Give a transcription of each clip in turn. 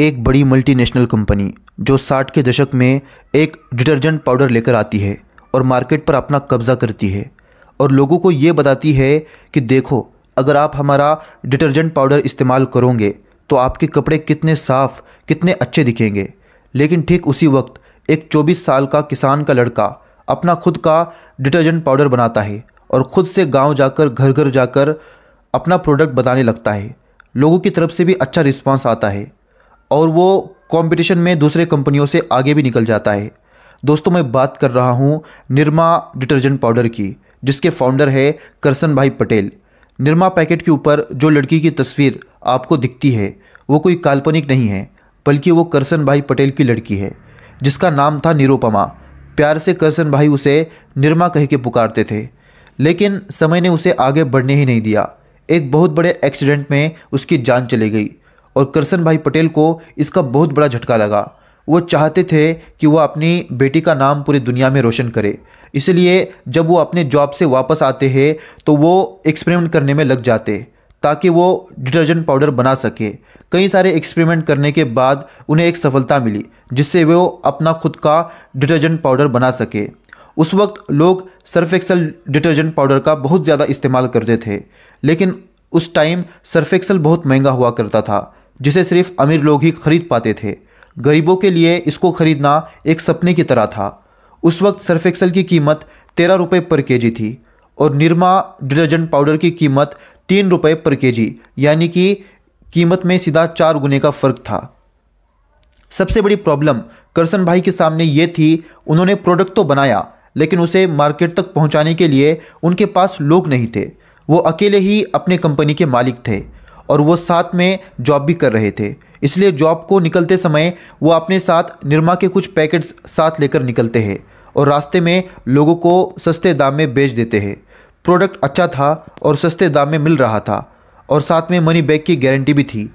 एक बड़ी multinational company जो 60 के दशक में एक डिटर्जेंट पाउडर लेकर आती है और मार्केट पर अपना कब्जा करती है और लोगों को ये बताती है कि देखो अगर आप हमारा डिटर्जेंट पाउडर इस्तेमाल करोगे तो आपके कपड़े कितने साफ़ कितने अच्छे दिखेंगे लेकिन ठीक उसी वक्त एक 24 साल का किसान का लड़का अपना खुद का डिटर्जेंट पाउडर बनाता है और ख़ुद से गांव जाकर घर घर जाकर अपना प्रोडक्ट बताने लगता है लोगों की तरफ से भी अच्छा रिस्पांस आता है और वो कंपटीशन में दूसरे कंपनियों से आगे भी निकल जाता है दोस्तों मैं बात कर रहा हूँ निर्मा डिटर्जेंट पाउडर की जिसके फाउंडर है करसन भाई पटेल निर्मा पैकेट के ऊपर जो लड़की की तस्वीर आपको दिखती है वो कोई काल्पनिक नहीं है बल्कि वो करसन भाई पटेल की लड़की है जिसका नाम था निरूपमा प्यार से करसन भाई उसे निर्मा कह के पुकारते थे लेकिन समय ने उसे आगे बढ़ने ही नहीं दिया एक बहुत बड़े एक्सीडेंट में उसकी जान चली गई और करसन भाई पटेल को इसका बहुत बड़ा झटका लगा वो चाहते थे कि वह अपनी बेटी का नाम पूरी दुनिया में रोशन करे इसलिए जब वो अपने जॉब से वापस आते हैं तो वो एक्सपेरिमेंट करने में लग जाते ताकि वो डिटर्जेंट पाउडर बना सके कई सारे एक्सपेरिमेंट करने के बाद उन्हें एक सफलता मिली जिससे वो अपना खुद का डिटर्जेंट पाउडर बना सके उस वक्त लोग सर्फ एक्सल डिटर्जेंट पाउडर का बहुत ज़्यादा इस्तेमाल करते थे लेकिन उस टाइम सर्फ एक्सल बहुत महंगा हुआ करता था जिसे सिर्फ अमीर लोग ही खरीद पाते थे गरीबों के लिए इसको खरीदना एक सपने की तरह था उस वक्त सर्फ एक्सल की कीमत तेरह रुपये पर के थी और निरमा डिटर्जेंट पाउडर की कीमत तीन रुपये पर के यानी कि कीमत में सीधा चार गुने का फ़र्क था सबसे बड़ी प्रॉब्लम करसन भाई के सामने ये थी उन्होंने प्रोडक्ट तो बनाया लेकिन उसे मार्केट तक पहुंचाने के लिए उनके पास लोग नहीं थे वो अकेले ही अपने कंपनी के मालिक थे और वो साथ में जॉब भी कर रहे थे इसलिए जॉब को निकलते समय वो अपने साथ निरमा के कुछ पैकेट्स साथ लेकर निकलते हैं और रास्ते में लोगों को सस्ते दाम में बेच देते हैं प्रोडक्ट अच्छा था और सस्ते दाम में मिल रहा था और साथ में मनी बैग की गारंटी भी थी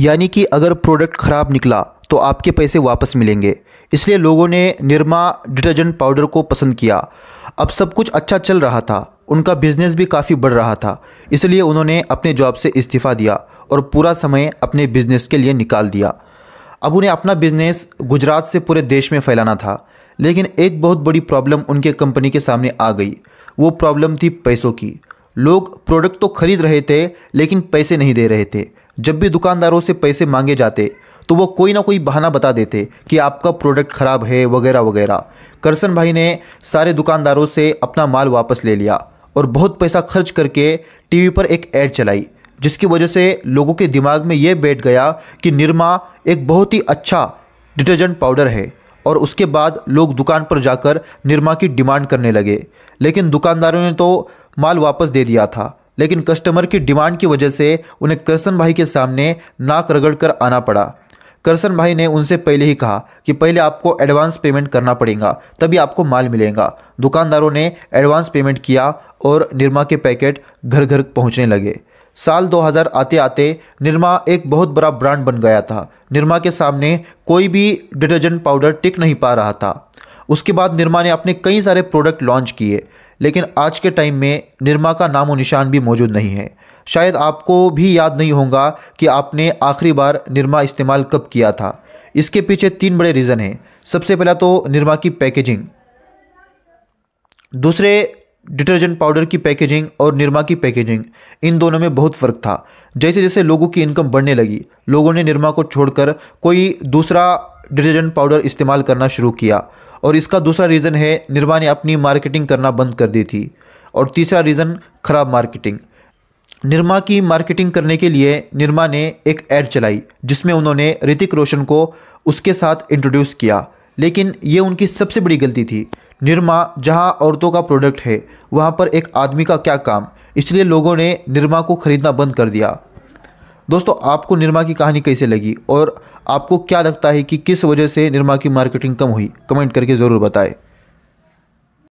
यानी कि अगर प्रोडक्ट ख़राब निकला तो आपके पैसे वापस मिलेंगे इसलिए लोगों ने निरमा डिटर्जेंट पाउडर को पसंद किया अब सब कुछ अच्छा चल रहा था उनका बिजनेस भी काफ़ी बढ़ रहा था इसलिए उन्होंने अपने जॉब से इस्तीफ़ा दिया और पूरा समय अपने बिजनेस के लिए निकाल दिया अब उन्हें अपना बिजनेस गुजरात से पूरे देश में फैलाना था लेकिन एक बहुत बड़ी प्रॉब्लम उनके कंपनी के सामने आ गई वो प्रॉब्लम थी पैसों की लोग प्रोडक्ट तो खरीद रहे थे लेकिन पैसे नहीं दे रहे थे जब भी दुकानदारों से पैसे मांगे जाते तो वो कोई ना कोई बहाना बता देते कि आपका प्रोडक्ट ख़राब है वगैरह वगैरह करसन भाई ने सारे दुकानदारों से अपना माल वापस ले लिया और बहुत पैसा खर्च करके टीवी पर एक ऐड चलाई जिसकी वजह से लोगों के दिमाग में ये बैठ गया कि निरमा एक बहुत ही अच्छा डिटर्जेंट पाउडर है और उसके बाद लोग दुकान पर जाकर निरमा की डिमांड करने लगे लेकिन दुकानदारों ने तो माल वापस दे दिया था लेकिन कस्टमर की डिमांड की वजह से उन्हें कृष्ण भाई के सामने नाक रगड़ कर आना पड़ा करसन भाई ने उनसे पहले ही कहा कि पहले आपको एडवांस पेमेंट करना पड़ेगा तभी आपको माल मिलेगा दुकानदारों ने एडवांस पेमेंट किया और निरमा के पैकेट घर घर पहुँचने लगे साल 2000 आते आते निरमा एक बहुत बड़ा ब्रांड बन गया था निरमा के सामने कोई भी डिटर्जेंट पाउडर टिक नहीं पा रहा था उसके बाद निरमा ने अपने कई सारे प्रोडक्ट लॉन्च किए लेकिन आज के टाइम में निरमा का नामो निशान भी मौजूद नहीं है शायद आपको भी याद नहीं होगा कि आपने आखिरी बार निरमा इस्तेमाल कब किया था इसके पीछे तीन बड़े रीज़न हैं सबसे पहला तो निरमा की पैकेजिंग दूसरे डिटर्जेंट पाउडर की पैकेजिंग और निरमा की पैकेजिंग इन दोनों में बहुत फ़र्क था जैसे जैसे लोगों की इनकम बढ़ने लगी लोगों ने निरमा को छोड़कर कोई दूसरा डिटर्जेंट पाउडर इस्तेमाल करना शुरू किया और इसका दूसरा रीज़न है निरमा ने अपनी मार्केटिंग करना बंद कर दी थी और तीसरा रीज़न ख़राब मार्केटिंग निर्मा की मार्केटिंग करने के लिए निर्मा ने एक ऐड चलाई जिसमें उन्होंने ऋतिक रोशन को उसके साथ इंट्रोड्यूस किया लेकिन ये उनकी सबसे बड़ी गलती थी निर्मा जहाँ औरतों का प्रोडक्ट है वहाँ पर एक आदमी का क्या काम इसलिए लोगों ने निर्मा को ख़रीदना बंद कर दिया दोस्तों आपको निर्मा की कहानी कैसे लगी और आपको क्या लगता है कि किस वजह से निर्मा की मार्केटिंग कम हुई कमेंट करके ज़रूर बताएं